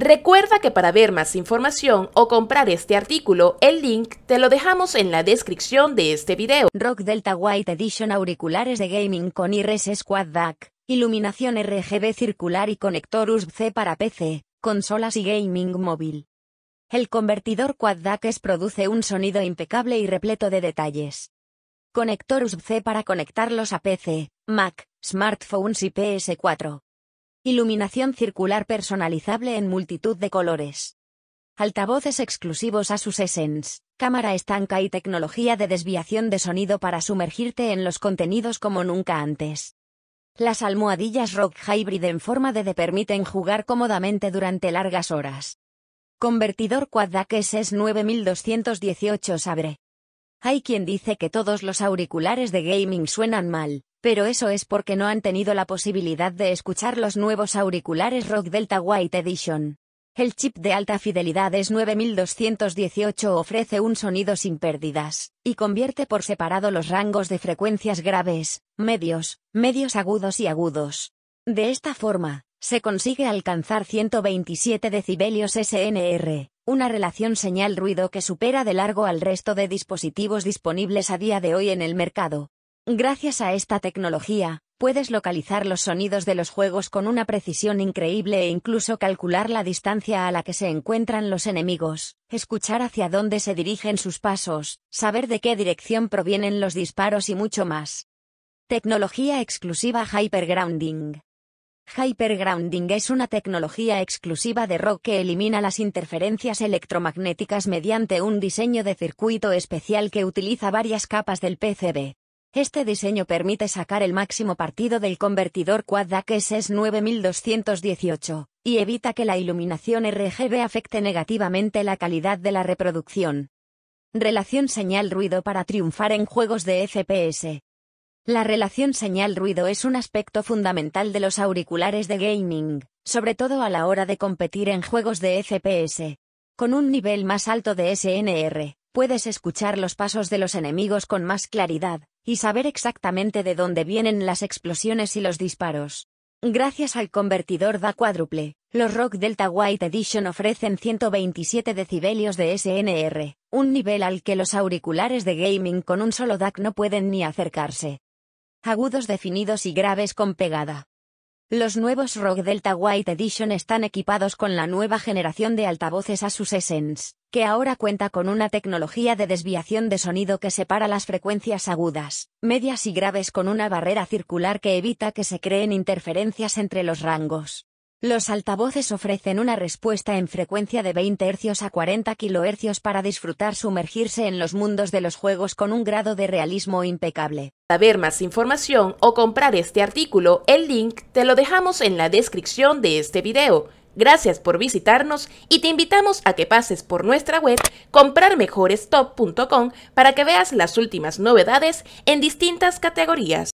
Recuerda que para ver más información o comprar este artículo, el link te lo dejamos en la descripción de este video. Rock Delta White Edition auriculares de gaming con IRS Squad DAC, iluminación RGB circular y conector USB-C para PC, consolas y gaming móvil. El convertidor Quad DAC produce un sonido impecable y repleto de detalles. Conector USB-C para conectarlos a PC, Mac, smartphones y PS4. Iluminación circular personalizable en multitud de colores. Altavoces exclusivos a sus Essence, cámara estanca y tecnología de desviación de sonido para sumergirte en los contenidos como nunca antes. Las almohadillas Rock Hybrid en forma de D permiten jugar cómodamente durante largas horas. Convertidor Quad DAC SS 9218 Sabre. Hay quien dice que todos los auriculares de gaming suenan mal, pero eso es porque no han tenido la posibilidad de escuchar los nuevos auriculares Rock Delta White Edition. El chip de alta fidelidad es 9218 ofrece un sonido sin pérdidas, y convierte por separado los rangos de frecuencias graves, medios, medios agudos y agudos. De esta forma, se consigue alcanzar 127 decibelios SNR, una relación señal-ruido que supera de largo al resto de dispositivos disponibles a día de hoy en el mercado. Gracias a esta tecnología, puedes localizar los sonidos de los juegos con una precisión increíble e incluso calcular la distancia a la que se encuentran los enemigos, escuchar hacia dónde se dirigen sus pasos, saber de qué dirección provienen los disparos y mucho más. Tecnología exclusiva Hypergrounding. Hypergrounding es una tecnología exclusiva de ROC que elimina las interferencias electromagnéticas mediante un diseño de circuito especial que utiliza varias capas del PCB, este diseño permite sacar el máximo partido del convertidor Quad ss 9218, y evita que la iluminación RGB afecte negativamente la calidad de la reproducción. Relación señal-ruido para triunfar en juegos de FPS. La relación señal-ruido es un aspecto fundamental de los auriculares de gaming, sobre todo a la hora de competir en juegos de FPS. Con un nivel más alto de SNR, puedes escuchar los pasos de los enemigos con más claridad, y saber exactamente de dónde vienen las explosiones y los disparos. Gracias al convertidor DAC cuádruple, los Rock Delta White Edition ofrecen 127 decibelios de SNR, un nivel al que los auriculares de gaming con un solo DAC no pueden ni acercarse. Agudos definidos y graves con pegada. Los nuevos Rock Delta White Edition están equipados con la nueva generación de altavoces Asus Essence, que ahora cuenta con una tecnología de desviación de sonido que separa las frecuencias agudas, medias y graves con una barrera circular que evita que se creen interferencias entre los rangos. Los altavoces ofrecen una respuesta en frecuencia de 20 Hz a 40 kHz para disfrutar sumergirse en los mundos de los juegos con un grado de realismo impecable. Para ver más información o comprar este artículo, el link te lo dejamos en la descripción de este video. Gracias por visitarnos y te invitamos a que pases por nuestra web comprarmejorestop.com para que veas las últimas novedades en distintas categorías.